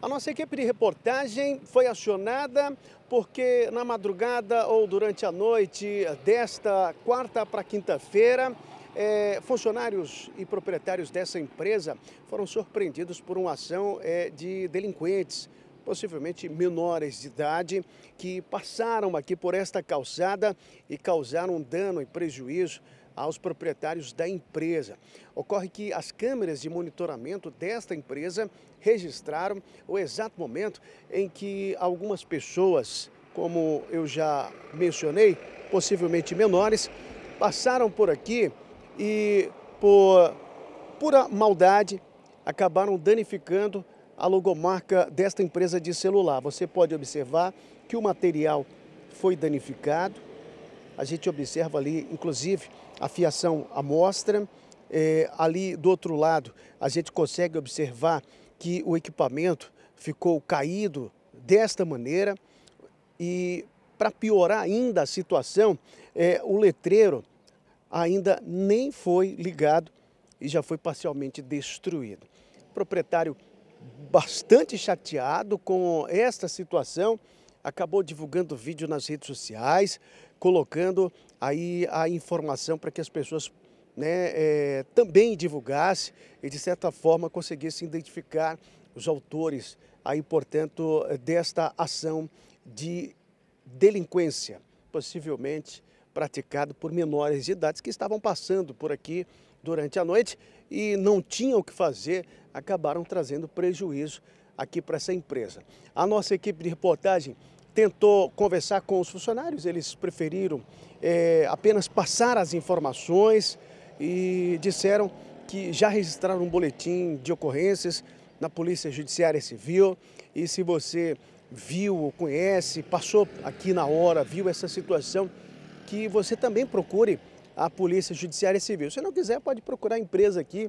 A nossa equipe de reportagem foi acionada porque na madrugada ou durante a noite desta quarta para quinta-feira, é, funcionários e proprietários dessa empresa foram surpreendidos por uma ação é, de delinquentes, possivelmente menores de idade, que passaram aqui por esta calçada e causaram dano e prejuízo aos proprietários da empresa. Ocorre que as câmeras de monitoramento desta empresa registraram o exato momento em que algumas pessoas, como eu já mencionei, possivelmente menores, passaram por aqui e por pura maldade acabaram danificando a logomarca desta empresa de celular. Você pode observar que o material foi danificado, a gente observa ali, inclusive, a fiação à mostra. É, ali do outro lado, a gente consegue observar que o equipamento ficou caído desta maneira. E para piorar ainda a situação, é, o letreiro ainda nem foi ligado e já foi parcialmente destruído. O proprietário bastante chateado com esta situação acabou divulgando o vídeo nas redes sociais, colocando aí a informação para que as pessoas né, é, também divulgasse e, de certa forma, conseguisse identificar os autores aí, portanto, desta ação de delinquência, possivelmente praticado por menores de idade que estavam passando por aqui durante a noite e não tinham o que fazer, acabaram trazendo prejuízo aqui para essa empresa. A nossa equipe de reportagem tentou conversar com os funcionários, eles preferiram é, apenas passar as informações e disseram que já registraram um boletim de ocorrências na Polícia Judiciária Civil e se você viu ou conhece, passou aqui na hora, viu essa situação, que você também procure a Polícia Judiciária Civil. Se não quiser, pode procurar a empresa aqui,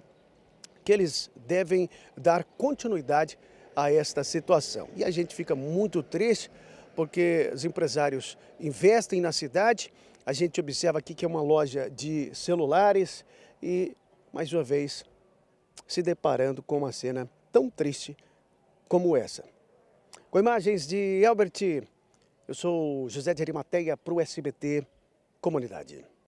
que eles devem dar continuidade a esta situação. E a gente fica muito triste porque os empresários investem na cidade. A gente observa aqui que é uma loja de celulares e, mais uma vez, se deparando com uma cena tão triste como essa. Com imagens de Albert, eu sou José de Arimateia para o SBT Comunidade.